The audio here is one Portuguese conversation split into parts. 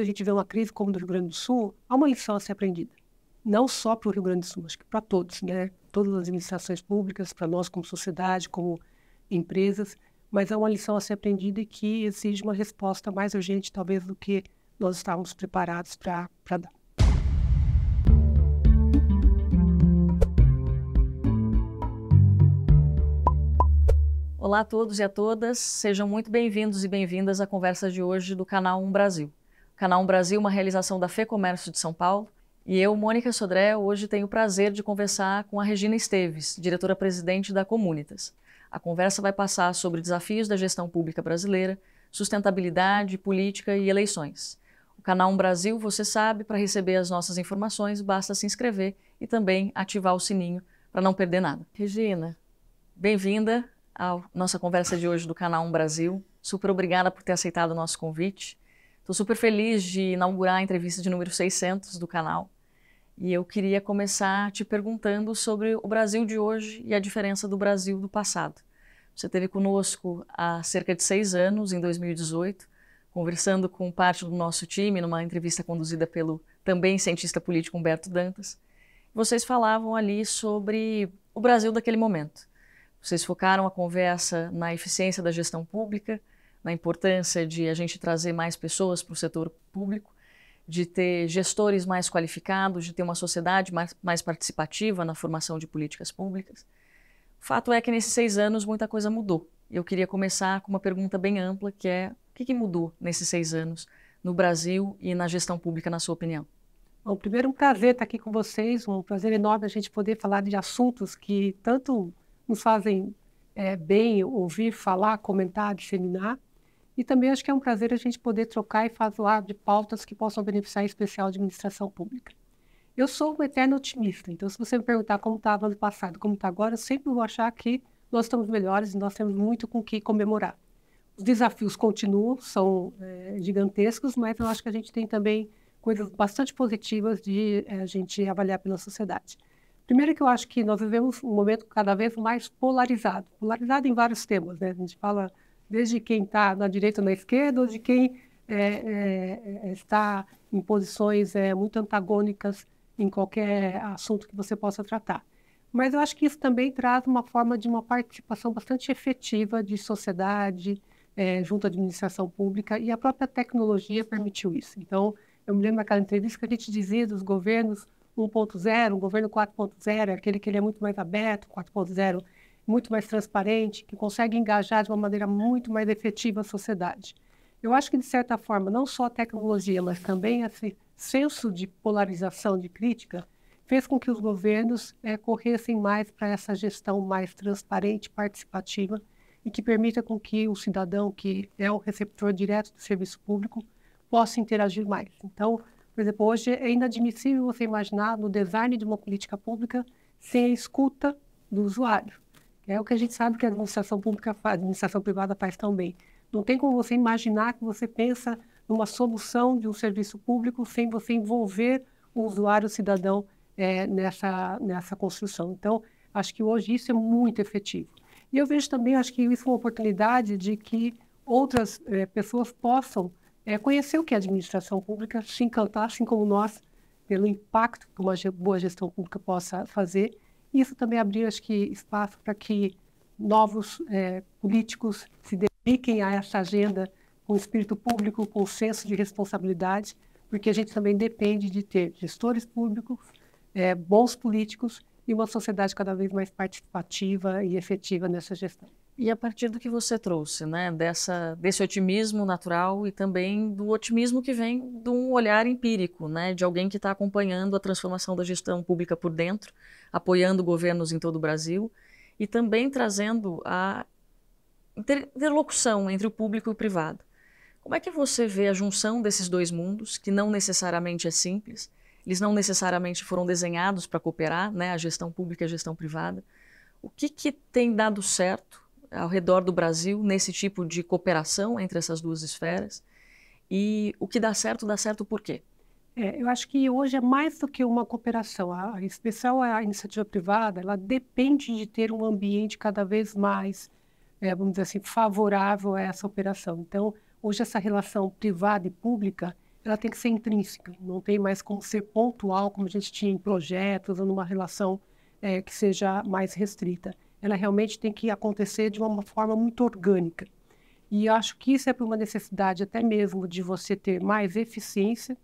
quando a gente vê uma crise como do Rio Grande do Sul, há uma lição a ser aprendida. Não só para o Rio Grande do Sul, mas para todos, né? Todas as administrações públicas, para nós como sociedade, como empresas, mas é uma lição a ser aprendida e que exige uma resposta mais urgente, talvez, do que nós estávamos preparados para dar. Olá a todos e a todas, sejam muito bem-vindos e bem-vindas à conversa de hoje do canal Um Brasil. Canal 1 Brasil, uma realização da Fê Comércio de São Paulo. E eu, Mônica Sodré, hoje tenho o prazer de conversar com a Regina Esteves, diretora-presidente da Comunitas. A conversa vai passar sobre desafios da gestão pública brasileira, sustentabilidade, política e eleições. O canal 1 Brasil, você sabe, para receber as nossas informações, basta se inscrever e também ativar o sininho para não perder nada. Regina, bem-vinda à nossa conversa de hoje do canal 1 Brasil. Super obrigada por ter aceitado o nosso convite. Estou super feliz de inaugurar a entrevista de número 600 do canal. E eu queria começar te perguntando sobre o Brasil de hoje e a diferença do Brasil do passado. Você esteve conosco há cerca de seis anos, em 2018, conversando com parte do nosso time numa entrevista conduzida pelo também cientista político Humberto Dantas. Vocês falavam ali sobre o Brasil daquele momento. Vocês focaram a conversa na eficiência da gestão pública, na importância de a gente trazer mais pessoas para o setor público, de ter gestores mais qualificados, de ter uma sociedade mais, mais participativa na formação de políticas públicas. O fato é que nesses seis anos muita coisa mudou. Eu queria começar com uma pergunta bem ampla, que é o que, que mudou nesses seis anos no Brasil e na gestão pública, na sua opinião? Bom, primeiro um prazer estar aqui com vocês, um prazer enorme a gente poder falar de assuntos que tanto nos fazem é, bem ouvir, falar, comentar, disseminar, e também acho que é um prazer a gente poder trocar e falar de pautas que possam beneficiar em especial a administração pública. Eu sou um eterno otimista, então se você me perguntar como estava tá no passado, como está agora, eu sempre vou achar que nós estamos melhores e nós temos muito com o que comemorar. Os desafios continuam, são é, gigantescos, mas eu acho que a gente tem também coisas bastante positivas de é, a gente avaliar pela sociedade. Primeiro que eu acho que nós vivemos um momento cada vez mais polarizado, polarizado em vários temas, né? A gente fala desde quem está na direita ou na esquerda, ou de quem é, é, é, está em posições é, muito antagônicas em qualquer assunto que você possa tratar. Mas eu acho que isso também traz uma forma de uma participação bastante efetiva de sociedade, é, junto à administração pública, e a própria tecnologia permitiu isso. Então, eu me lembro daquela entrevista que a gente dizia dos governos 1.0, o governo 4.0, é aquele que ele é muito mais aberto, 4.0 muito mais transparente, que consegue engajar de uma maneira muito mais efetiva a sociedade. Eu acho que, de certa forma, não só a tecnologia, mas também esse senso de polarização, de crítica, fez com que os governos é, corressem mais para essa gestão mais transparente, participativa, e que permita com que o cidadão, que é o receptor direto do serviço público, possa interagir mais. Então, por exemplo, hoje é inadmissível você imaginar no design de uma política pública sem a escuta do usuário. É o que a gente sabe que a administração pública, a administração privada faz também. Não tem como você imaginar que você pensa numa solução de um serviço público sem você envolver o usuário, o cidadão, é, nessa, nessa construção. Então, acho que hoje isso é muito efetivo. E eu vejo também, acho que isso é uma oportunidade de que outras é, pessoas possam é, conhecer o que é administração pública, se encantar, assim como nós, pelo impacto que uma boa gestão pública possa fazer isso também abriu, acho que, espaço para que novos é, políticos se dediquem a essa agenda com espírito público, com senso de responsabilidade, porque a gente também depende de ter gestores públicos, é, bons políticos e uma sociedade cada vez mais participativa e efetiva nessa gestão. E a partir do que você trouxe, né, dessa, desse otimismo natural e também do otimismo que vem de um olhar empírico, né, de alguém que está acompanhando a transformação da gestão pública por dentro, apoiando governos em todo o Brasil e também trazendo a interlocução entre o público e o privado. Como é que você vê a junção desses dois mundos, que não necessariamente é simples, eles não necessariamente foram desenhados para cooperar, né, a gestão pública e a gestão privada. O que, que tem dado certo ao redor do Brasil nesse tipo de cooperação entre essas duas esferas? E o que dá certo, dá certo por quê? É, eu acho que hoje é mais do que uma cooperação. A, a especial é a iniciativa privada, ela depende de ter um ambiente cada vez mais, é, vamos dizer assim, favorável a essa operação. Então, hoje essa relação privada e pública, ela tem que ser intrínseca. Não tem mais como ser pontual, como a gente tinha em projetos, ou numa relação é, que seja mais restrita. Ela realmente tem que acontecer de uma forma muito orgânica. E eu acho que isso é por uma necessidade até mesmo de você ter mais eficiência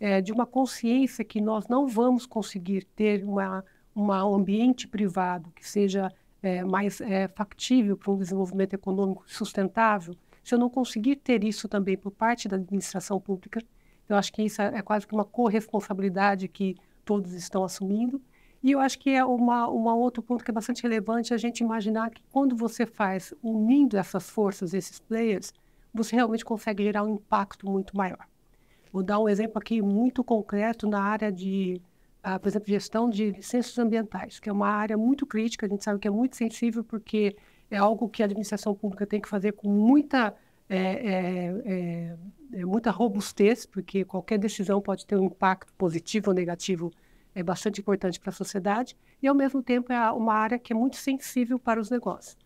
é, de uma consciência que nós não vamos conseguir ter uma, uma um ambiente privado que seja é, mais é, factível para um desenvolvimento econômico sustentável, se eu não conseguir ter isso também por parte da administração pública, eu acho que isso é, é quase que uma corresponsabilidade que todos estão assumindo. E eu acho que é uma, uma outro ponto que é bastante relevante a gente imaginar que quando você faz unindo essas forças, esses players, você realmente consegue gerar um impacto muito maior. Vou dar um exemplo aqui muito concreto na área de, ah, por exemplo, gestão de licenças ambientais, que é uma área muito crítica, a gente sabe que é muito sensível, porque é algo que a administração pública tem que fazer com muita, é, é, é, muita robustez, porque qualquer decisão pode ter um impacto positivo ou negativo, é bastante importante para a sociedade, e ao mesmo tempo é uma área que é muito sensível para os negócios.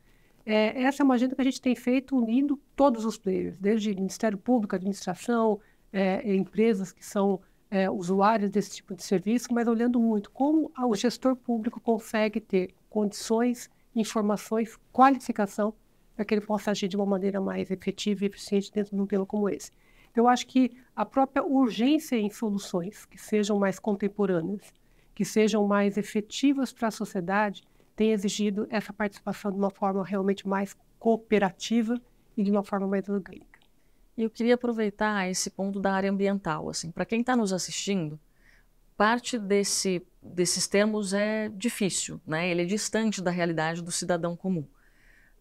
É, essa é uma agenda que a gente tem feito unindo todos os players, desde Ministério Público, administração, é, é, empresas que são é, usuárias desse tipo de serviço, mas olhando muito como o gestor público consegue ter condições, informações, qualificação para que ele possa agir de uma maneira mais efetiva e eficiente dentro de um modelo como esse. Então, eu acho que a própria urgência em soluções que sejam mais contemporâneas, que sejam mais efetivas para a sociedade, tem exigido essa participação de uma forma realmente mais cooperativa e de uma forma mais orgânica. E eu queria aproveitar esse ponto da área ambiental, assim, para quem está nos assistindo, parte desse, desses termos é difícil, né? Ele é distante da realidade do cidadão comum.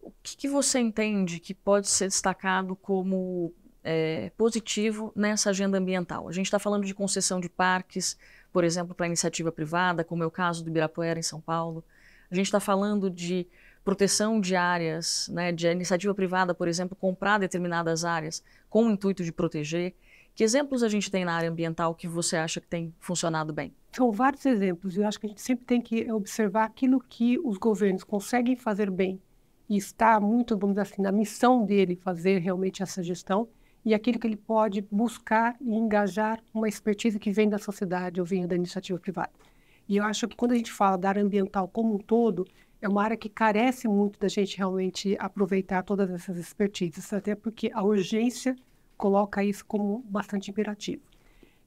O que, que você entende que pode ser destacado como é, positivo nessa agenda ambiental? A gente está falando de concessão de parques, por exemplo, para iniciativa privada, como é o caso do Ibirapuera em São Paulo. A gente está falando de proteção de áreas, né, de iniciativa privada, por exemplo, comprar determinadas áreas com o intuito de proteger. Que exemplos a gente tem na área ambiental que você acha que tem funcionado bem? São vários exemplos. Eu acho que a gente sempre tem que observar aquilo que os governos conseguem fazer bem e está muito, vamos dizer assim, na missão dele fazer realmente essa gestão e aquilo que ele pode buscar e engajar uma expertise que vem da sociedade ou vem da iniciativa privada. E eu acho que quando a gente fala da área ambiental como um todo, é uma área que carece muito da gente realmente aproveitar todas essas expertises, até porque a urgência coloca isso como bastante imperativo.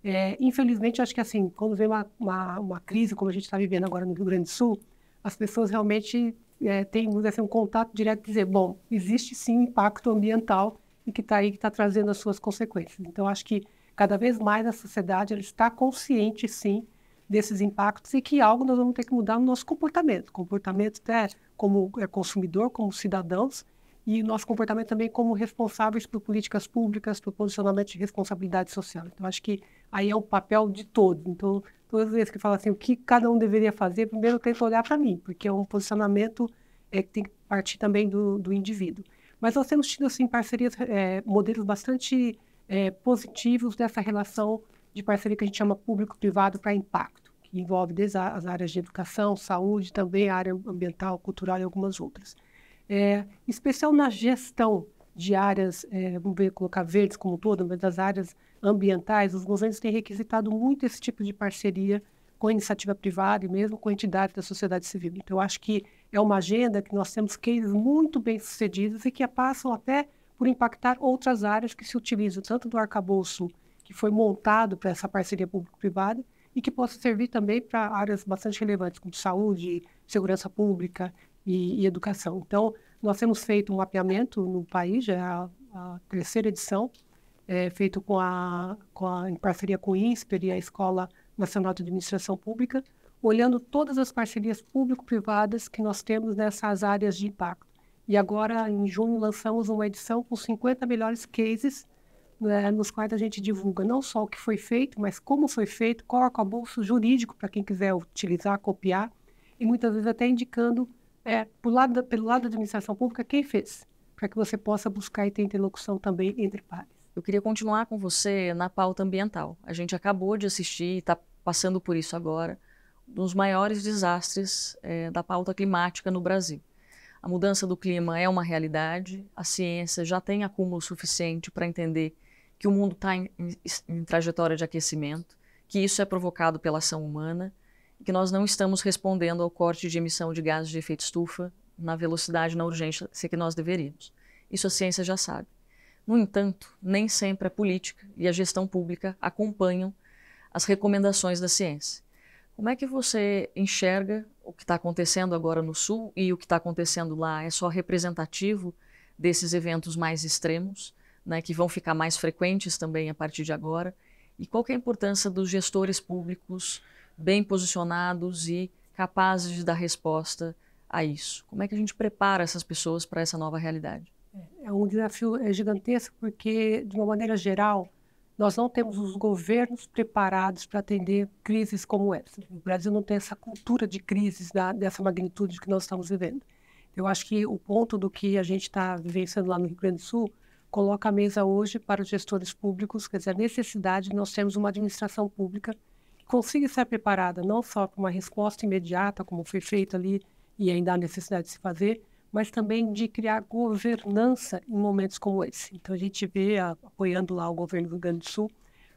É, infelizmente, acho que assim, quando vem uma, uma, uma crise como a gente está vivendo agora no Rio Grande do Sul, as pessoas realmente é, têm assim, um contato direto de dizer, bom, existe sim um impacto ambiental e que está aí, que está trazendo as suas consequências. Então, acho que cada vez mais a sociedade ela está consciente, sim, desses impactos e que algo nós vamos ter que mudar no nosso comportamento. Comportamento até né, como é, consumidor, como cidadãos, e nosso comportamento também como responsáveis por políticas públicas, por posicionamento de responsabilidade social. Então, acho que aí é o papel de todos. Então, todas as vezes que fala assim, o que cada um deveria fazer, primeiro eu tento olhar para mim, porque é um posicionamento é, que tem que partir também do, do indivíduo. Mas nós temos tido, assim, parcerias, é, modelos bastante é, positivos dessa relação de parceria que a gente chama público-privado para impacto, que envolve desde as áreas de educação, saúde, também a área ambiental, cultural e algumas outras. É, em especial na gestão de áreas, é, vamos ver, colocar verdes como um todo, mas das áreas ambientais, os governos têm requisitado muito esse tipo de parceria com a iniciativa privada e mesmo com entidades da sociedade civil. Então, eu acho que é uma agenda que nós temos cases muito bem sucedidos e que passam até por impactar outras áreas que se utilizam tanto do arcabouço que foi montado para essa parceria público-privada e que possa servir também para áreas bastante relevantes, como saúde, segurança pública e, e, educação. Então, nós temos feito um mapeamento no país, já é a, a terceira edição, é, feito com a, com a, em parceria com o INSPER e a Escola Nacional de Administração Pública, olhando todas as parcerias público-privadas que nós temos nessas áreas de impacto. E agora, em junho, lançamos uma edição com 50 melhores cases né, nos quais a gente divulga não só o que foi feito, mas como foi feito, qual bolso jurídico para quem quiser utilizar, copiar, e muitas vezes até indicando é, pelo, lado da, pelo lado da administração pública quem fez, para que você possa buscar e ter interlocução também entre pares. Eu queria continuar com você na pauta ambiental. A gente acabou de assistir, e está passando por isso agora, um dos maiores desastres é, da pauta climática no Brasil. A mudança do clima é uma realidade, a ciência já tem acúmulo suficiente para entender que o mundo está em, em, em trajetória de aquecimento, que isso é provocado pela ação humana que nós não estamos respondendo ao corte de emissão de gases de efeito estufa na velocidade, na urgência é que nós deveríamos. Isso a ciência já sabe. No entanto, nem sempre a política e a gestão pública acompanham as recomendações da ciência. Como é que você enxerga o que está acontecendo agora no Sul e o que está acontecendo lá? É só representativo desses eventos mais extremos? né, que vão ficar mais frequentes também a partir de agora, e qual é a importância dos gestores públicos bem posicionados e capazes de dar resposta a isso? Como é que a gente prepara essas pessoas para essa nova realidade? É, é um desafio é gigantesco porque, de uma maneira geral, nós não temos os governos preparados para atender crises como essa. O Brasil não tem essa cultura de crises da, dessa magnitude que nós estamos vivendo. Eu acho que o ponto do que a gente está vivenciando lá no Rio Grande do Sul coloca à mesa hoje para os gestores públicos, quer dizer, a necessidade de nós termos uma administração pública que consiga estar preparada não só para uma resposta imediata, como foi feito ali e ainda há necessidade de se fazer, mas também de criar governança em momentos como esse. Então a gente vê, a, apoiando lá o governo do Rio Grande do Sul,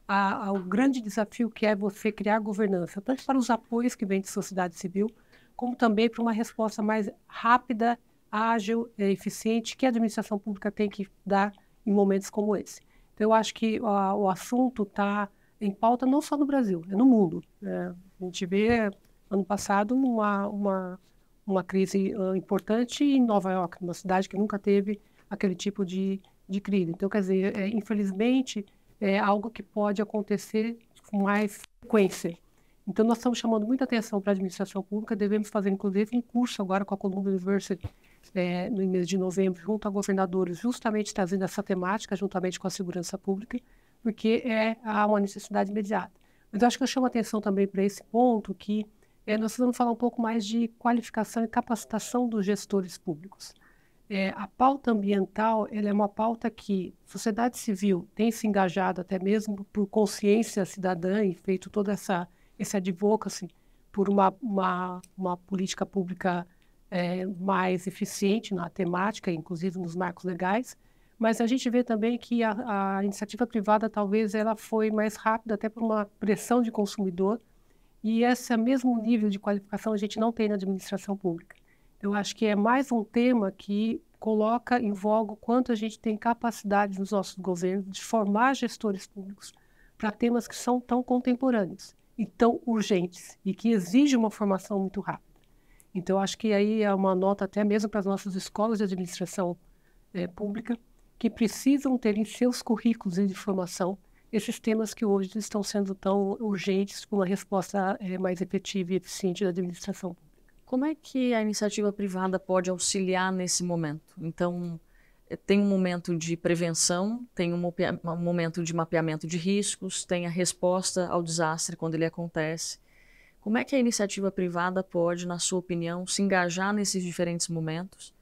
a, a, o grande desafio que é você criar governança, tanto para os apoios que vêm de sociedade civil, como também para uma resposta mais rápida ágil, é eficiente que a administração pública tem que dar em momentos como esse. Então, eu acho que a, o assunto está em pauta não só no Brasil, é no mundo. Né? A gente vê, ano passado, uma, uma, uma crise uh, importante em Nova York, uma cidade que nunca teve aquele tipo de, de crise. Então, quer dizer, é, infelizmente, é algo que pode acontecer com mais frequência. Então, nós estamos chamando muita atenção para a administração pública, devemos fazer, inclusive, um curso agora com a Columbia University é, no mês de novembro, junto a governadores, justamente trazendo essa temática, juntamente com a segurança pública, porque é, há uma necessidade imediata. Mas eu acho que eu chamo atenção também para esse ponto que é, nós precisamos falar um pouco mais de qualificação e capacitação dos gestores públicos. É, a pauta ambiental ela é uma pauta que a sociedade civil tem se engajado até mesmo por consciência cidadã e feito toda essa esse advocacy por uma, uma, uma política pública é, mais eficiente na temática, inclusive nos marcos legais, mas a gente vê também que a, a iniciativa privada talvez ela foi mais rápida até por uma pressão de consumidor e esse mesmo nível de qualificação a gente não tem na administração pública. Eu acho que é mais um tema que coloca em voga o quanto a gente tem capacidade nos nossos governos de formar gestores públicos para temas que são tão contemporâneos e tão urgentes e que exigem uma formação muito rápida. Então, acho que aí é uma nota até mesmo para as nossas escolas de administração é, pública, que precisam ter em seus currículos de formação esses temas que hoje estão sendo tão urgentes para uma resposta é, mais efetiva e eficiente da administração pública. Como é que a iniciativa privada pode auxiliar nesse momento? Então, eh, tem um momento de prevenção, tem um, um momento de mapeamento de riscos, tem a resposta ao desastre quando ele acontece como é que a iniciativa privada pode, na sua opinião, se engajar nesses diferentes momentos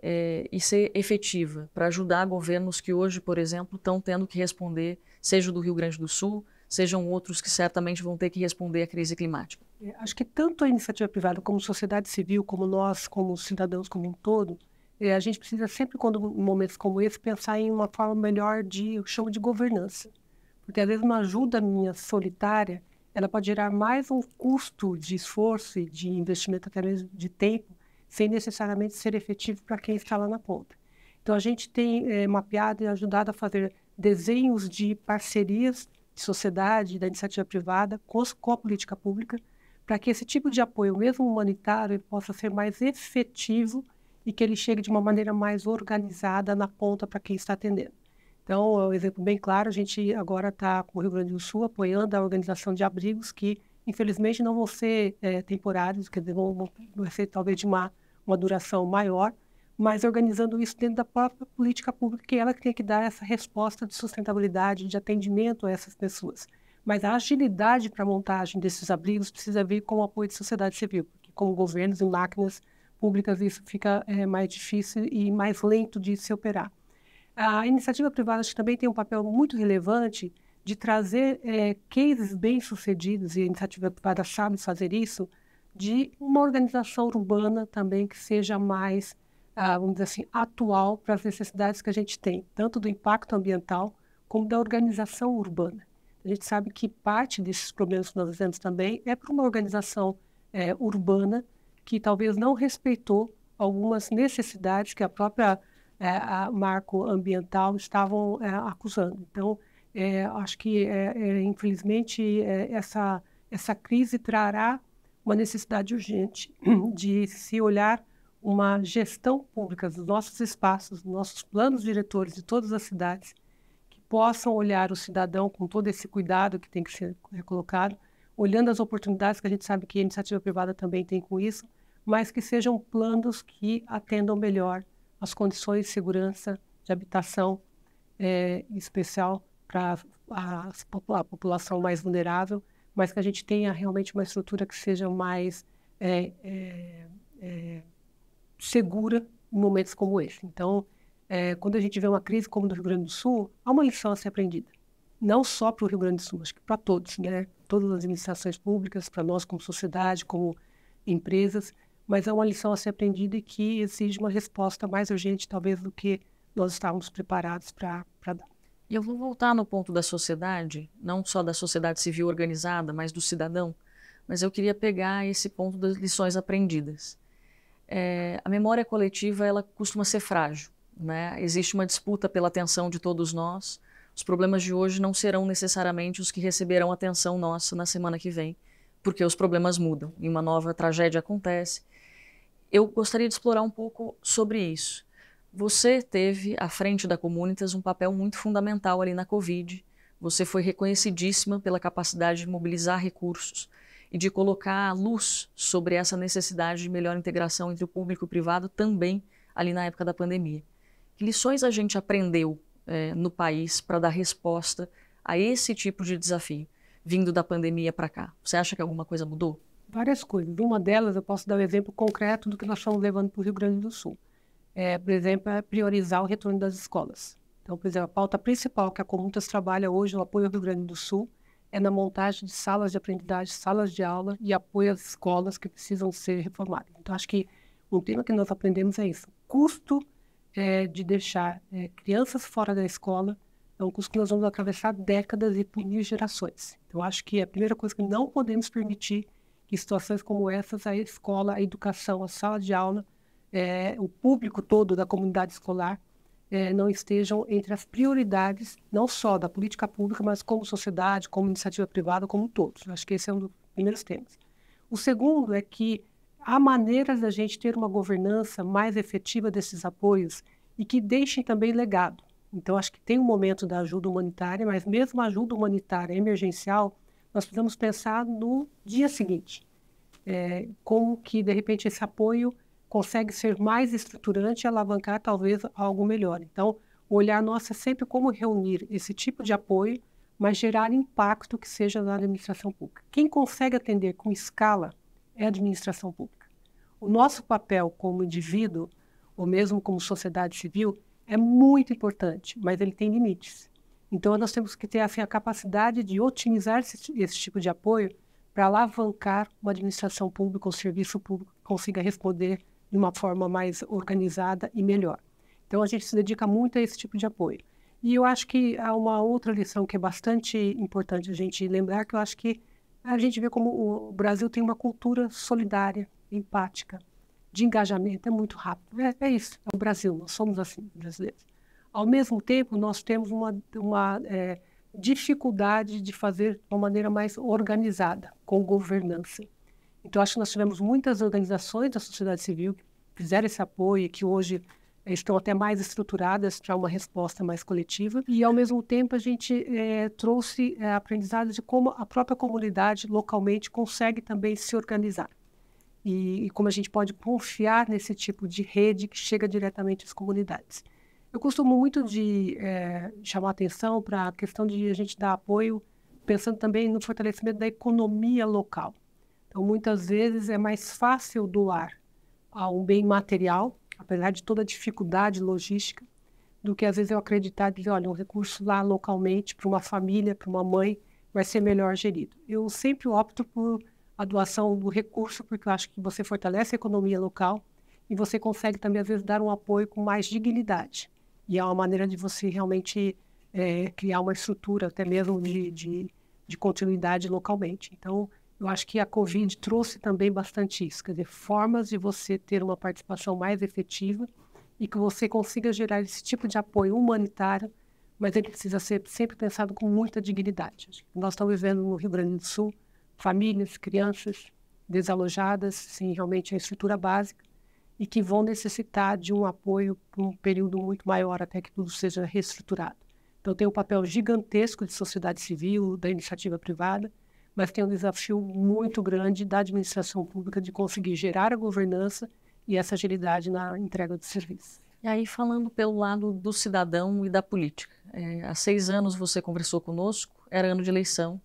é, e ser efetiva para ajudar governos que hoje, por exemplo, estão tendo que responder, seja do Rio Grande do Sul, sejam outros que certamente vão ter que responder à crise climática? É, acho que tanto a iniciativa privada como a sociedade civil, como nós, como cidadãos como um todo, eh, a gente precisa sempre, quando em momentos como esse, pensar em uma forma melhor de, eu chamo de governança. Porque às vezes uma ajuda minha solitária, ela pode gerar mais um custo de esforço e de investimento até mesmo de tempo, sem necessariamente ser efetivo para quem está lá na ponta. Então a gente tem é, mapeado e ajudado a fazer desenhos de parcerias de sociedade, da iniciativa privada com, com a política pública, para que esse tipo de apoio, mesmo humanitário, possa ser mais efetivo e que ele chegue de uma maneira mais organizada na ponta para quem está atendendo. Então, é um exemplo bem claro, a gente agora está com o Rio Grande do Sul apoiando a organização de abrigos que, infelizmente, não vão ser é, temporários, quer dizer, vão, vão ser talvez de uma, uma duração maior, mas organizando isso dentro da própria política pública, que é ela tem que dar essa resposta de sustentabilidade, de atendimento a essas pessoas. Mas a agilidade para a montagem desses abrigos precisa vir com o apoio de sociedade civil, porque como governos e máquinas públicas isso fica é, mais difícil e mais lento de se operar. A iniciativa privada acho que também tem um papel muito relevante de trazer é, cases bem-sucedidos, e a iniciativa privada sabe fazer isso, de uma organização urbana também que seja mais, ah, vamos dizer assim, atual para as necessidades que a gente tem, tanto do impacto ambiental como da organização urbana. A gente sabe que parte desses problemas que nós temos também é para uma organização é, urbana que talvez não respeitou algumas necessidades que a própria é, marco ambiental estavam é, acusando. Então, é, acho que, é, é, infelizmente, é, essa, essa crise trará uma necessidade urgente de se olhar uma gestão pública dos nossos espaços, dos nossos planos diretores de todas as cidades, que possam olhar o cidadão com todo esse cuidado que tem que ser colocado, olhando as oportunidades que a gente sabe que a iniciativa privada também tem com isso, mas que sejam planos que atendam melhor as condições de segurança de habitação, é, em especial para a, a, população mais vulnerável, mas que a gente tenha realmente uma estrutura que seja mais é, é, é segura em momentos como esse. Então, é, quando a gente vê uma crise como no Rio Grande do Sul, há uma lição a ser aprendida. Não só para o Rio Grande do Sul, acho que para todos, né? Todas as administrações públicas, para nós como sociedade, como empresas, mas é uma lição a ser aprendida e que exige uma resposta mais urgente, talvez, do que nós estávamos preparados para dar. E eu vou voltar no ponto da sociedade, não só da sociedade civil organizada, mas do cidadão, mas eu queria pegar esse ponto das lições aprendidas. É, a memória coletiva ela costuma ser frágil, né? Existe uma disputa pela atenção de todos nós. Os problemas de hoje não serão necessariamente os que receberão atenção nossa na semana que vem, porque os problemas mudam e uma nova tragédia acontece eu gostaria de explorar um pouco sobre isso. Você teve à frente da Comunitas um papel muito fundamental ali na Covid. Você foi reconhecidíssima pela capacidade de mobilizar recursos e de colocar luz sobre essa necessidade de melhor integração entre o público e o privado também ali na época da pandemia. Que lições a gente aprendeu é, no país para dar resposta a esse tipo de desafio vindo da pandemia para cá? Você acha que alguma coisa mudou? várias coisas. Uma delas, eu posso dar um exemplo concreto do que nós estamos levando para o Rio Grande do Sul. É, por exemplo, é priorizar o retorno das escolas. Então, por exemplo, a pauta principal que a Comutas trabalha hoje, o apoio ao Rio Grande do Sul, é na montagem de salas de aprendizagem, salas de aula e apoio às escolas que precisam ser reformadas. Então, acho que um tema que nós aprendemos é isso. Custo é, de deixar é, crianças fora da escola é um custo que nós vamos atravessar décadas e punir gerações. Então, acho que a primeira coisa que não podemos permitir que situações como essas, a escola, a educação, a sala de aula, é, o público todo da comunidade escolar é, não estejam entre as prioridades, não só da política pública, mas como sociedade, como iniciativa privada, como todos. Eu acho que esse é um dos primeiros temas. O segundo é que há maneiras da gente ter uma governança mais efetiva desses apoios e que deixem também legado. Então, acho que tem um momento da ajuda humanitária, mas mesmo a ajuda humanitária emergencial, nós precisamos pensar no dia seguinte. É, como que, de repente, esse apoio consegue ser mais estruturante e alavancar, talvez, algo melhor. Então, o olhar nosso é sempre como reunir esse tipo de apoio, mas gerar impacto que seja na administração pública. Quem consegue atender com escala é a administração pública. O nosso papel como indivíduo, ou mesmo como sociedade civil, é muito importante, mas ele tem limites. Então, nós temos que ter assim, a capacidade de otimizar esse, esse tipo de apoio para alavancar uma administração pública, um serviço público que consiga responder de uma forma mais organizada e melhor. Então, a gente se dedica muito a esse tipo de apoio. E eu acho que há uma outra lição que é bastante importante a gente lembrar, que eu acho que a gente vê como o Brasil tem uma cultura solidária, empática, de engajamento, é muito rápido. É, é isso, é o Brasil, nós somos assim, brasileiros. Ao mesmo tempo, nós temos uma, uma é, dificuldade de fazer de uma maneira mais organizada, com governança. Então, acho que nós tivemos muitas organizações da sociedade civil que fizeram esse apoio e que hoje estão até mais estruturadas para uma resposta mais coletiva. E, ao mesmo tempo, a gente é, trouxe é, aprendizado de como a própria comunidade localmente consegue também se organizar. E, e como a gente pode confiar nesse tipo de rede que chega diretamente às comunidades. Eu costumo muito de é, chamar atenção para a questão de a gente dar apoio, pensando também no fortalecimento da economia local. Então, muitas vezes é mais fácil doar a um bem material, apesar de toda a dificuldade logística, do que às vezes eu acreditar que, olha, um recurso lá localmente para uma família, para uma mãe, vai ser melhor gerido. Eu sempre opto por a doação do recurso, porque eu acho que você fortalece a economia local e você consegue também, às vezes, dar um apoio com mais dignidade. E é uma maneira de você realmente é, criar uma estrutura, até mesmo de, de, de, continuidade localmente. Então, eu acho que a Covid trouxe também bastante isso, quer dizer, formas de você ter uma participação mais efetiva e que você consiga gerar esse tipo de apoio humanitário, mas ele precisa ser sempre pensado com muita dignidade. Nós estamos vivendo no Rio Grande do Sul famílias, crianças desalojadas, sem realmente a estrutura básica, e que vão necessitar de um apoio por um período muito maior até que tudo seja reestruturado. Então, tem um papel gigantesco de sociedade civil, da iniciativa privada, mas tem um desafio muito grande da administração pública de conseguir gerar a governança e essa agilidade na entrega de serviços. E aí, falando pelo lado do cidadão e da política, é, há seis anos você conversou conosco, era ano de eleição.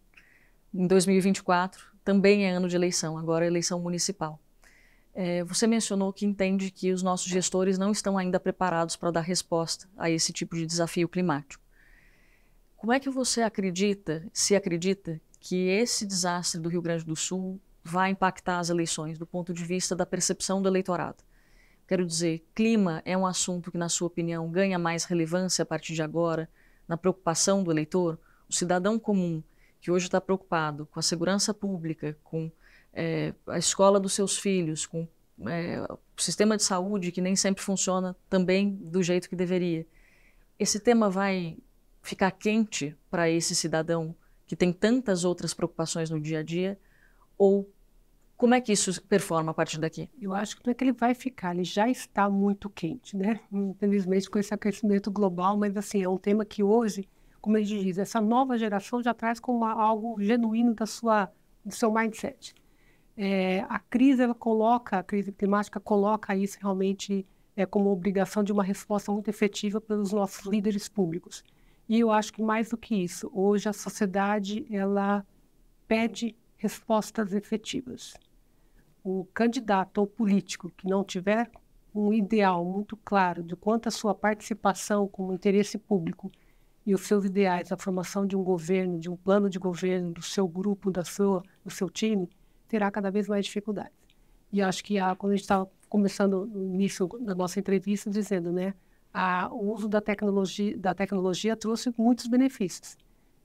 Em 2024 também é ano de eleição, agora é eleição municipal. É, você mencionou que entende que os nossos gestores não estão ainda preparados para dar resposta a esse tipo de desafio climático. Como é que você acredita, se acredita, que esse desastre do Rio Grande do Sul vai impactar as eleições do ponto de vista da percepção do eleitorado? Quero dizer, clima é um assunto que, na sua opinião, ganha mais relevância a partir de agora na preocupação do eleitor? O cidadão comum, que hoje está preocupado com a segurança pública, com é, a escola dos seus filhos, com é, o sistema de saúde que nem sempre funciona também do jeito que deveria. Esse tema vai ficar quente para esse cidadão que tem tantas outras preocupações no dia a dia? Ou como é que isso performa a partir daqui? Eu acho que não é que ele vai ficar, ele já está muito quente, né? Infelizmente com esse aquecimento global, mas assim, é um tema que hoje, como a gente diz, essa nova geração já traz como algo genuíno da sua, do seu mindset. É, a crise ela coloca, a crise climática coloca isso realmente é, como obrigação de uma resposta muito efetiva pelos nossos líderes públicos. E eu acho que mais do que isso, hoje a sociedade ela pede respostas efetivas. O candidato ou político que não tiver um ideal muito claro de quanto a sua participação como interesse público e os seus ideais, a formação de um governo, de um plano de governo, do seu grupo, da sua, do seu time, terá cada vez mais dificuldades. E acho que a, quando a gente estava tá começando no início da nossa entrevista dizendo, né, a, o uso da tecnologia, da tecnologia trouxe muitos benefícios.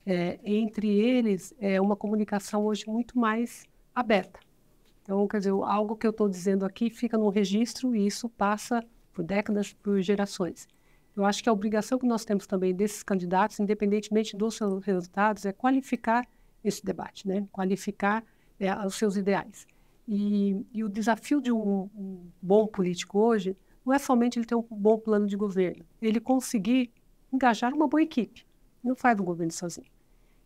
É, entre eles, é uma comunicação hoje muito mais aberta. Então, quer dizer, algo que eu estou dizendo aqui fica no registro e isso passa por décadas, por gerações. Eu acho que a obrigação que nós temos também desses candidatos, independentemente dos seus resultados, é qualificar esse debate, né? qualificar é, aos seus ideais. E, e o desafio de um, um, bom político hoje não é somente ele ter um bom plano de governo, ele conseguir engajar uma boa equipe. Não faz um governo sozinho.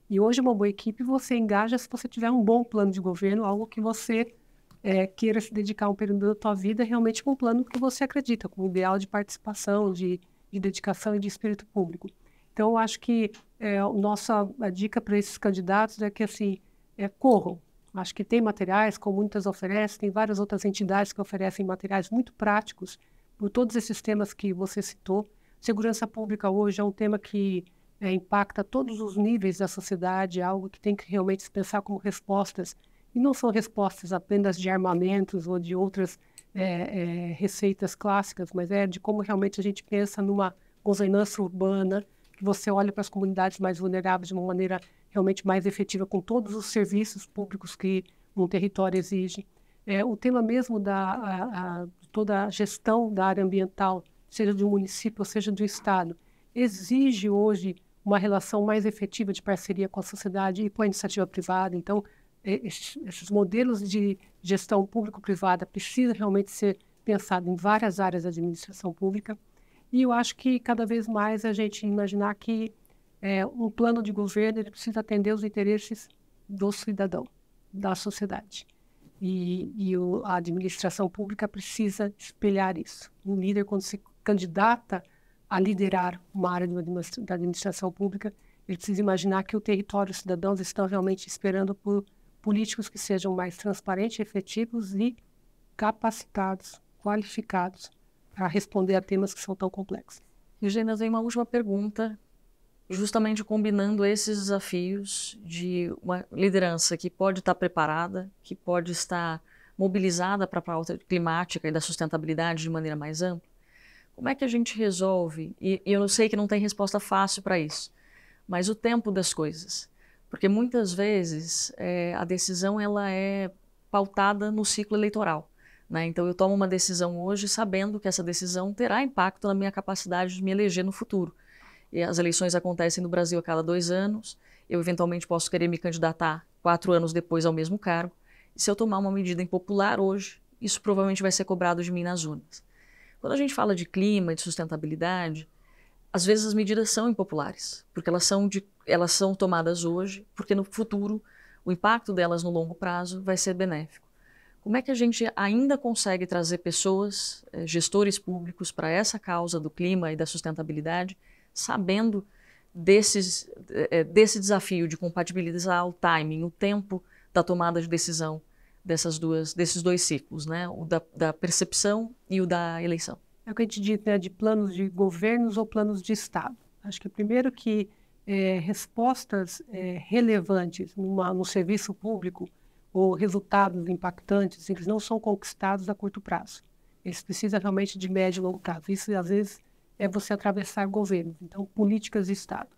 E hoje uma boa equipe você engaja se você tiver um bom plano de governo, algo que você é, queira se dedicar um período da sua vida realmente com um plano que você acredita, com um ideal de participação, de, de dedicação e de espírito público. Então, eu acho que é, nossa a dica para esses candidatos é que assim é, corram, Acho que tem materiais, como muitas oferecem, tem várias outras entidades que oferecem materiais muito práticos por todos esses temas que você citou. Segurança pública hoje é um tema que é, impacta todos os níveis da sociedade, é algo que tem que realmente se pensar como respostas, e não são respostas apenas de armamentos ou de outras é, é, receitas clássicas, mas é de como realmente a gente pensa numa governança urbana, que você olha para as comunidades mais vulneráveis de uma maneira realmente mais efetiva com todos os serviços públicos que um território exige. É, o tema mesmo da a, a, toda a gestão da área ambiental, seja do município, seja do estado, exige hoje uma relação mais efetiva de parceria com a sociedade e com a iniciativa privada. Então, esses modelos de gestão público-privada precisam realmente ser pensados em várias áreas da administração pública. E eu acho que cada vez mais a gente imaginar que é, um plano de governo ele precisa atender os interesses do cidadão, da sociedade. E, e o, a administração pública precisa espelhar isso. Um líder, quando se candidata a liderar uma área da administração pública, ele precisa imaginar que o território, os cidadãos estão realmente esperando por políticos que sejam mais transparentes, efetivos e capacitados, qualificados para responder a temas que são tão complexos. Eugênia, eu tenho uma última pergunta justamente combinando esses desafios de uma liderança que pode estar preparada, que pode estar mobilizada para a pauta climática e da sustentabilidade de maneira mais ampla. Como é que a gente resolve? E, e eu sei que não tem resposta fácil para isso, mas o tempo das coisas, porque muitas vezes é, a decisão ela é pautada no ciclo eleitoral. Né? Então eu tomo uma decisão hoje sabendo que essa decisão terá impacto na minha capacidade de me eleger no futuro. E as eleições acontecem no Brasil a cada dois anos. Eu eventualmente posso querer me candidatar quatro anos depois ao mesmo cargo. E se eu tomar uma medida impopular hoje, isso provavelmente vai ser cobrado de mim nas urnas. Quando a gente fala de clima, de sustentabilidade, às vezes as medidas são impopulares, porque elas são, de, elas são tomadas hoje, porque no futuro o impacto delas no longo prazo vai ser benéfico. Como é que a gente ainda consegue trazer pessoas, eh, gestores públicos, para essa causa do clima e da sustentabilidade? sabendo desses, eh, eh, desse desafio de compatibilizar o timing, o tempo da tomada de decisão dessas duas, desses dois ciclos, né? o da, da percepção e o da eleição. É o que a gente diz né, de planos de governos ou planos de Estado. Acho que primeiro que é, respostas é, relevantes numa, no serviço público ou resultados impactantes, eles não são conquistados a curto prazo. Eles precisam realmente de médio e longo prazo. Isso, às vezes, é você atravessar governos, então políticas de Estado.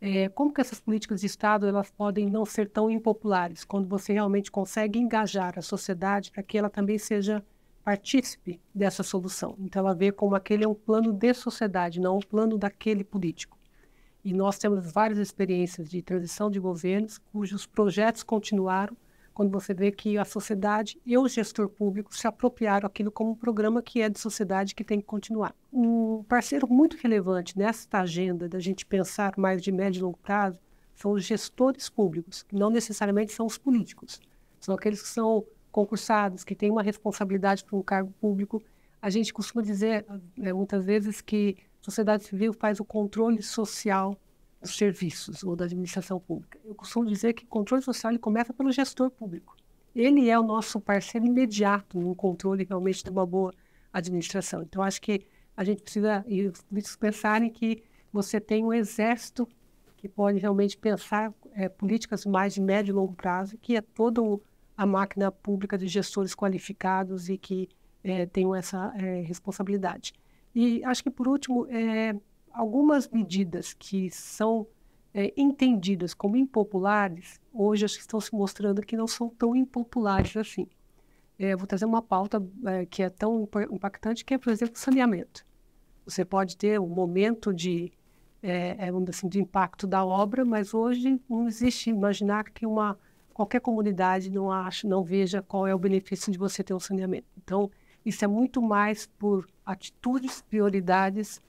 É, como que essas políticas de Estado elas podem não ser tão impopulares quando você realmente consegue engajar a sociedade para que ela também seja partícipe dessa solução? Então ela vê como aquele é um plano de sociedade, não um plano daquele político. E nós temos várias experiências de transição de governos cujos projetos continuaram quando você vê que a sociedade e o gestor público se apropriaram aquilo como um programa que é de sociedade que tem que continuar. Um parceiro muito relevante nesta agenda da gente pensar mais de médio e longo prazo são os gestores públicos, que não necessariamente são os políticos. São aqueles que são concursados, que têm uma responsabilidade para um cargo público. A gente costuma dizer, né, muitas vezes, que sociedade civil faz o controle social dos serviços ou da administração pública. Eu costumo dizer que o controle social começa pelo gestor público. Ele é o nosso parceiro imediato no controle realmente de uma boa administração. Então, acho que a gente precisa, e os políticos pensarem que você tem um exército que pode realmente pensar é, políticas mais de médio e longo prazo, que é toda a máquina pública de gestores qualificados e que é, tenham essa é, responsabilidade. E acho que, por último, é, algumas medidas que são é, entendidas como impopulares, hoje acho que estão se mostrando que não são tão impopulares assim. É, vou trazer uma pauta é, que é tão impactante, que é, por exemplo, saneamento. Você pode ter um momento de, é, é assim, de impacto da obra, mas hoje não existe imaginar que uma, qualquer comunidade não acha, não veja qual é o benefício de você ter um saneamento. Então, isso é muito mais por atitudes, prioridades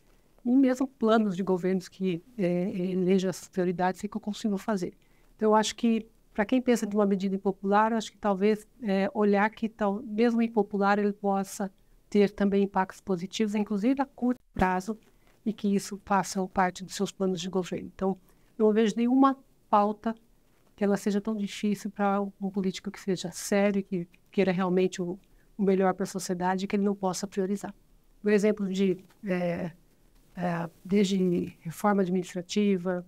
e mesmo planos de governos que é, é elejam essas prioridades, é que eu consigo fazer. Então, eu acho que, para quem pensa de uma medida impopular, acho que talvez é, olhar que, tal, mesmo impopular, ele possa ter também impactos positivos, inclusive a curto prazo, e que isso faça parte dos seus planos de governo. Então, não vejo nenhuma pauta que ela seja tão difícil para um político que seja sério, que queira realmente o, o melhor para a sociedade, que ele não possa priorizar. Um exemplo de é, é, desde reforma administrativa,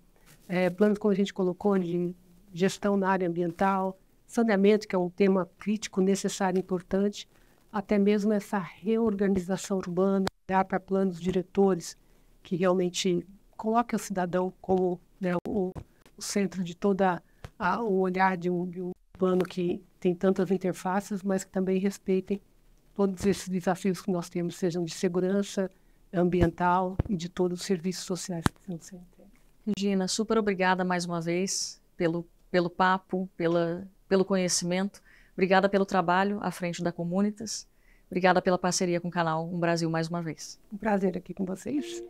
é, planos como a gente colocou de gestão na área ambiental, saneamento, que é um tema crítico, necessário e importante, até mesmo essa reorganização urbana, olhar para planos diretores que realmente coloque o cidadão como né, o, o, centro de toda a, o olhar de um, de um plano que tem tantas interfaces, mas que também respeitem todos esses desafios que nós temos, sejam de segurança, ambiental e de todos os serviços sociais que precisam ser entregues. Regina, super obrigada mais uma vez pelo, pelo papo, pela, pelo conhecimento. Obrigada pelo trabalho à frente da Comunitas. Obrigada pela parceria com o canal Um Brasil mais uma vez. Um prazer aqui com vocês.